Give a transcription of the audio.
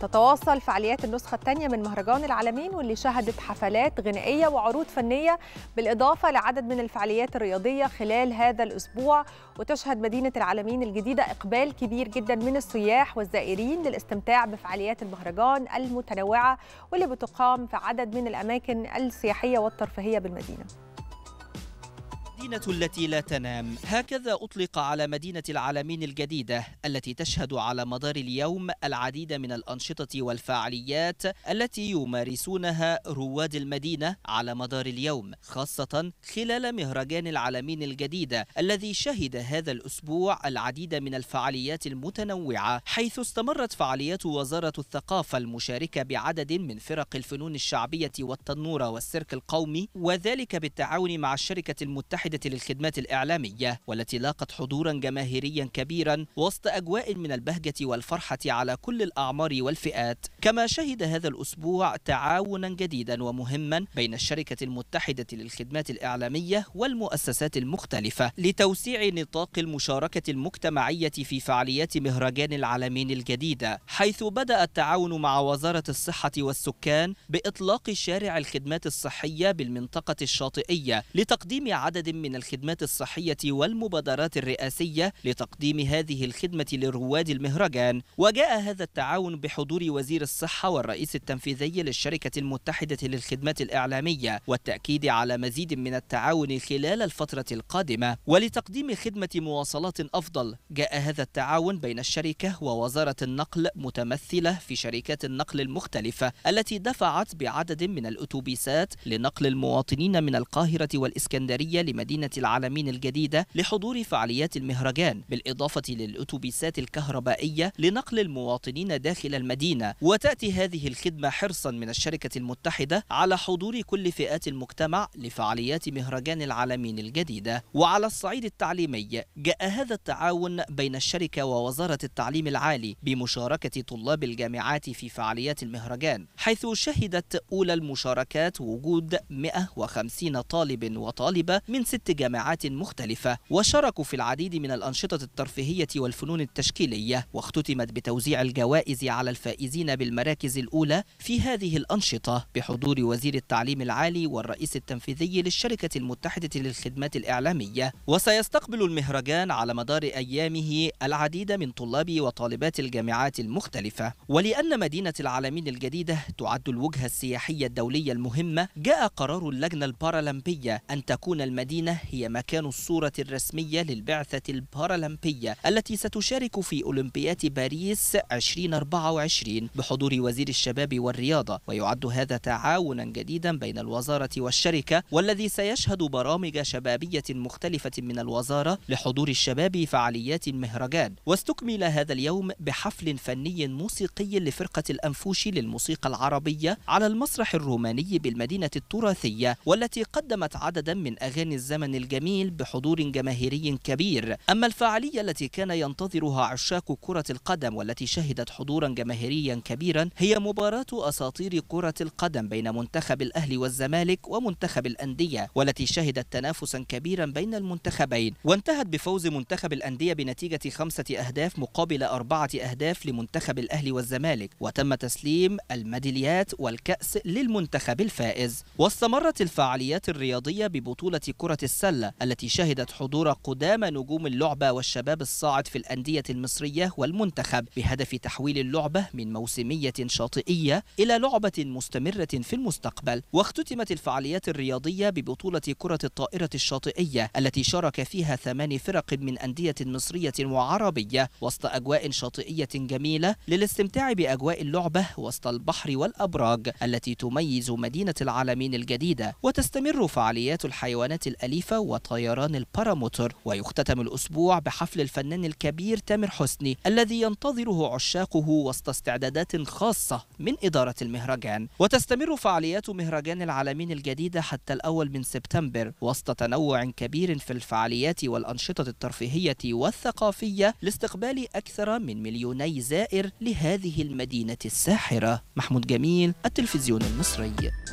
تتواصل فعاليات النسخة الثانية من مهرجان العالمين واللي شهدت حفلات غنائية وعروض فنية بالإضافة لعدد من الفعاليات الرياضية خلال هذا الأسبوع وتشهد مدينة العالمين الجديدة إقبال كبير جدا من السياح والزائرين للاستمتاع بفعاليات المهرجان المتنوعة واللي بتقام في عدد من الأماكن السياحية والترفيهية بالمدينة المدينة التي لا تنام هكذا أطلق على مدينة العالمين الجديدة التي تشهد على مدار اليوم العديد من الأنشطة والفعاليات التي يمارسونها رواد المدينة على مدار اليوم خاصة خلال مهرجان العالمين الجديدة الذي شهد هذا الأسبوع العديد من الفعاليات المتنوعة حيث استمرت فعاليات وزارة الثقافة المشاركة بعدد من فرق الفنون الشعبية والتنورة والسيرك القومي وذلك بالتعاون مع الشركة المتحدة الواحدة للخدمات الإعلامية والتي لاقت حضورا جماهيريا كبيرا وسط أجواء من البهجة والفرحة على كل الأعمار والفئات كما شهد هذا الأسبوع تعاونا جديدا ومهما بين الشركة المتحدة للخدمات الإعلامية والمؤسسات المختلفة لتوسيع نطاق المشاركة المجتمعية في فعاليات مهرجان العالمين الجديدة حيث بدأ التعاون مع وزارة الصحة والسكان بإطلاق شارع الخدمات الصحية بالمنطقة الشاطئية لتقديم عدد من الخدمات الصحية والمبادرات الرئاسية لتقديم هذه الخدمة لرواد المهرجان وجاء هذا التعاون بحضور وزير الصحة والرئيس التنفيذي للشركة المتحدة للخدمات الإعلامية والتأكيد على مزيد من التعاون خلال الفترة القادمة ولتقديم خدمة مواصلات أفضل جاء هذا التعاون بين الشركة ووزارة النقل متمثلة في شركات النقل المختلفة التي دفعت بعدد من الأتوبيسات لنقل المواطنين من القاهرة والإسكندرية لمدينة مدينة العالمين الجديدة لحضور فعاليات المهرجان بالإضافة للأتوبيسات الكهربائية لنقل المواطنين داخل المدينة وتأتي هذه الخدمة حرصا من الشركة المتحدة على حضور كل فئات المجتمع لفعاليات مهرجان العالمين الجديدة وعلى الصعيد التعليمي جاء هذا التعاون بين الشركة ووزارة التعليم العالي بمشاركة طلاب الجامعات في فعاليات المهرجان حيث شهدت أولى المشاركات وجود 150 طالب وطالبة من ست ست جامعات مختلفة وشاركوا في العديد من الأنشطة الترفيهية والفنون التشكيلية واختتمت بتوزيع الجوائز على الفائزين بالمراكز الأولى في هذه الأنشطة بحضور وزير التعليم العالي والرئيس التنفيذي للشركة المتحدة للخدمات الإعلامية وسيستقبل المهرجان على مدار أيامه العديد من طلاب وطالبات الجامعات المختلفة ولأن مدينة العالمين الجديدة تعد الوجهة السياحية الدولية المهمة جاء قرار اللجنة البارالمبية أن تكون المدينة الجنة هي مكان الصورة الرسمية للبعثة البارالمبية التي ستشارك في أولمبياد باريس 2024 بحضور وزير الشباب والرياضة ويعد هذا تعاونا جديدا بين الوزارة والشركة والذي سيشهد برامج شبابية مختلفة من الوزارة لحضور الشباب فعاليات المهرجان واستكمل هذا اليوم بحفل فني موسيقي لفرقة الأنفوشي للموسيقى العربية على المسرح الروماني بالمدينة التراثية والتي قدمت عددا من أغاني الزمن الزمن الجميل بحضور جماهيري كبير أما الفعالية التي كان ينتظرها عشاق كرة القدم والتي شهدت حضورا جماهيريا كبيرا هي مباراة أساطير كرة القدم بين منتخب الأهلي والزمالك ومنتخب الأندية والتي شهدت تنافسا كبيرا بين المنتخبين وانتهت بفوز منتخب الأندية بنتيجة خمسة أهداف مقابل أربعة أهداف لمنتخب الأهلي والزمالك وتم تسليم الميداليات والكأس للمنتخب الفائز واستمرت الفعاليات الرياضية ببطولة كرة السلة التي شهدت حضور قدامى نجوم اللعبة والشباب الصاعد في الأندية المصرية والمنتخب بهدف تحويل اللعبة من موسمية شاطئية إلى لعبة مستمرة في المستقبل واختتمت الفعاليات الرياضية ببطولة كرة الطائرة الشاطئية التي شارك فيها ثمان فرق من أندية مصرية وعربية وسط أجواء شاطئية جميلة للاستمتاع بأجواء اللعبة وسط البحر والأبراج التي تميز مدينة العالمين الجديدة وتستمر فعاليات الحيوانات الأليفة الأليفة وطيران الباراموتور ويختتم الأسبوع بحفل الفنان الكبير تامر حسني الذي ينتظره عشاقه وسط استعدادات خاصة من إدارة المهرجان وتستمر فعاليات مهرجان العالمين الجديدة حتى الأول من سبتمبر وسط تنوع كبير في الفعاليات والأنشطة الترفيهية والثقافية لاستقبال أكثر من مليوني زائر لهذه المدينة الساحرة محمود جميل التلفزيون المصري